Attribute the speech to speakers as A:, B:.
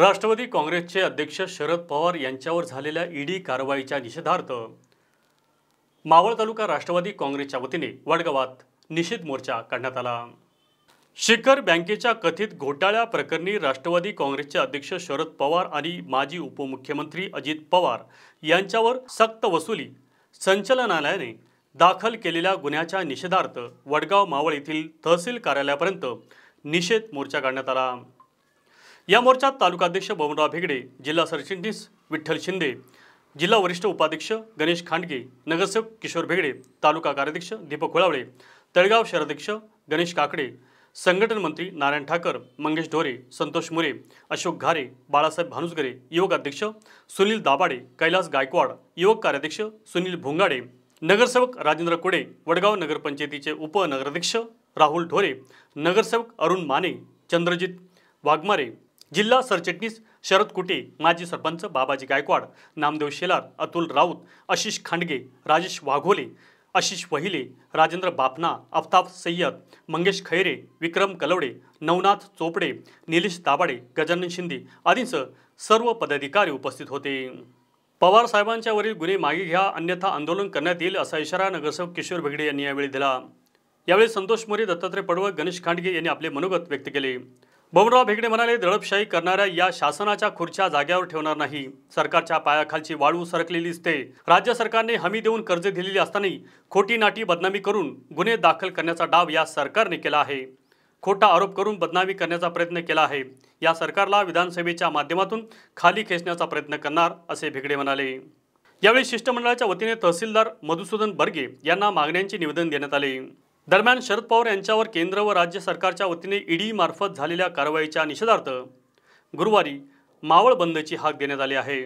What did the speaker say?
A: राष्ट्रवादी काँग्रेसचे अध्यक्ष शरद पवार यांच्यावर झालेल्या ईडी कारवाईच्या निषेधार्थ मावळ तालुका राष्ट्रवादी काँग्रेसच्या वतीने वडगावात निषेध मोर्चा काढण्यात आला शिखर बँकेच्या कथित घोटाळ्या प्रकरणी राष्ट्रवादी काँग्रेसचे अध्यक्ष शरद पवार आणि माजी उपमुख्यमंत्री अजित पवार यांच्यावर सक्त वसुली संचलनालयाने दाखल केलेल्या गुन्ह्याच्या निषेधार्थ वडगाव मावळ येथील तहसील कार्यालयापर्यंत निषेध मोर्चा काढण्यात आला या मोर्चात तालुकाध्यक्ष बबनराव भेगडे जिल्हा सरचिटणीस विठ्ठल शिंदे जिल्हा वरिष्ठ उपाध्यक्ष गणेश खांडगे नगरसेवक किशोर भेगडे तालुका कार्याध्यक्ष दीपक खुळावळे तळगाव शहराध्यक्ष गणेश काकडे संघटन मंत्री नारायण ठाकर मंगेश ढोरे संतोष मुरे अशोक घारे बाळासाहेब भानुसगरे युवक अध्यक्ष सुनील दाबाडे कैलास गायकवाड युवक कार्याध्यक्ष सुनील भोंगाडे नगरसेवक राजेंद्र कोडे वडगाव नगरपंचायतीचे उपनगराध्यक्ष राहुल ढोरे नगरसेवक अरुण माने चंद्रजित वाघमारे जिल्हा सरचिटणीस शरद कुटे माजी सरपंच बाबाजी गायकवाड नामदेव शेलार अतुल राऊत आशिष खांडगे राजेश वाघोले आशिष वहिले राजेंद्र बापना अफताफ सय्यद मंगेश खैरे विक्रम कलवडे नवनाथ चोपडे निलेश दाबाडे गजानन शिंदे आदींसह सर्व पदाधिकारी उपस्थित होते पवार साहेबांच्यावरील गुन्हे मागे घ्या अन्यथा आंदोलन करण्यात येईल असा इशारा नगरसेवक किशोर भेगडे यांनी यावेळी दिला यावेळी संतोष मोरे दत्तात्रय पडवळ गणेश खांडगे यांनी आपले मनोगत व्यक्त केले बबनराव भेगडे म्हणाले दडपशाही करणाऱ्या या शासनाच्या खुर्च्या जाग्यावर ठेवणार नाही सरकारच्या पायाखालची वाळू सरकलेली असते राज्य सरकारने हमी देऊन कर्ज दिलेली असतानाही खोटी नाटी बदनामी करून गुन्हे दाखल करण्याचा डाव या सरकारने केला आहे खोटा आरोप करून बदनामी करण्याचा प्रयत्न केला आहे या सरकारला विधानसभेच्या माध्यमातून खाली खेचण्याचा प्रयत्न करणार असे भेगडे म्हणाले यावेळी शिष्टमंडळाच्या वतीने तहसीलदार मधुसूदन बर्गे यांना मागण्यांचे निवेदन देण्यात आले दरम्यान शरद पवार यांच्यावर केंद्र व राज्य सरकारच्या वतीने ईडी मार्फत झालेल्या कारवाईच्या निषेधार्थ गुरुवारी मावळ बंदची हाक देण्यात आली आहे